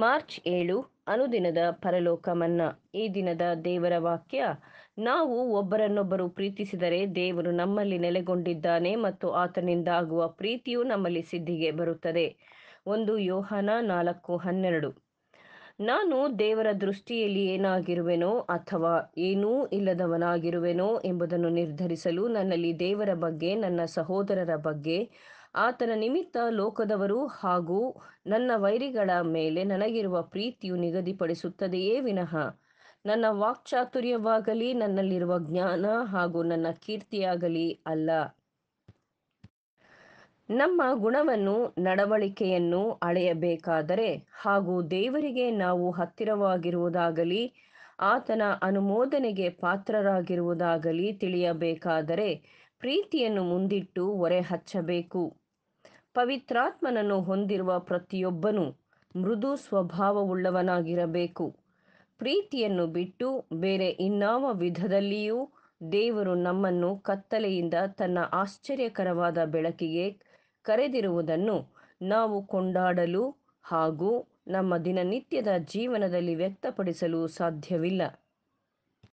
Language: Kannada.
ಮಾರ್ಚ್ ಏಳು ಅನುದಿನದ ಪರಲೋಕ ಮನ್ನಾ ಈ ದಿನದ ದೇವರ ವಾಕ್ಯ ನಾವು ಒಬ್ಬರನ್ನೊಬ್ಬರು ಪ್ರೀತಿಸಿದರೆ ದೇವರು ನಮ್ಮಲ್ಲಿ ನೆಲೆಗೊಂಡಿದ್ದಾನೆ ಮತ್ತು ಆತನಿಂದ ಆಗುವ ಪ್ರೀತಿಯು ನಮ್ಮಲ್ಲಿ ಸಿದ್ಧಿಗೆ ಬರುತ್ತದೆ ಒಂದು ಯೋಹನ ನಾಲ್ಕು ಹನ್ನೆರಡು ನಾನು ದೇವರ ದೃಷ್ಟಿಯಲ್ಲಿ ಏನಾಗಿರುವೆನೋ ಅಥವಾ ಏನೂ ಇಲ್ಲದವನಾಗಿರುವೆನೋ ಎಂಬುದನ್ನು ನಿರ್ಧರಿಸಲು ನನ್ನಲ್ಲಿ ದೇವರ ಬಗ್ಗೆ ನನ್ನ ಸಹೋದರರ ಬಗ್ಗೆ ಆತನ ನಿಮಿತ್ತ ಲೋಕದವರು ಹಾಗೂ ನನ್ನ ವೈರಿಗಳ ಮೇಲೆ ನನಗಿರುವ ಪ್ರೀತಿಯು ನಿಗದಿಪಡಿಸುತ್ತದೆಯೇ ವಿನಃ ನನ್ನ ವಾಕ್ಚಾತುರ್ಯವಾಗಲಿ ನನ್ನಲ್ಲಿರುವ ಜ್ಞಾನ ಹಾಗೂ ನನ್ನ ಕೀರ್ತಿಯಾಗಲಿ ಅಲ್ಲ ನಮ್ಮ ಗುಣವನ್ನು ನಡವಳಿಕೆಯನ್ನು ಅಳೆಯಬೇಕಾದರೆ ಹಾಗೂ ದೇವರಿಗೆ ನಾವು ಹತ್ತಿರವಾಗಿರುವುದಾಗಲಿ ಆತನ ಅನುಮೋದನೆಗೆ ಪಾತ್ರರಾಗಿರುವುದಾಗಲಿ ತಿಳಿಯಬೇಕಾದರೆ ಪ್ರೀತಿಯನ್ನು ಮುಂದಿಟ್ಟು ಹೊರೆ ಹಚ್ಚಬೇಕು ಪವಿತ್ರಾತ್ಮನನ್ನು ಹೊಂದಿರುವ ಪ್ರತಿಯೊಬ್ಬನೂ ಮೃದು ಸ್ವಭಾವವುಳ್ಳವನಾಗಿರಬೇಕು ಪ್ರೀತಿಯನ್ನು ಬಿಟ್ಟು ಬೇರೆ ಇನ್ನಾವ ವಿಧದಲ್ಲಿಯೂ ದೇವರು ನಮ್ಮನ್ನು ಕತ್ತಲೆಯಿಂದ ತನ್ನ ಆಶ್ಚರ್ಯಕರವಾದ ಬೆಳಕಿಗೆ ಕರೆದಿರುವುದನ್ನು ನಾವು ಕೊಂಡಾಡಲು ಹಾಗೂ ನಮ್ಮ ದಿನನಿತ್ಯದ ಜೀವನದಲ್ಲಿ ವ್ಯಕ್ತಪಡಿಸಲು ಸಾಧ್ಯವಿಲ್ಲ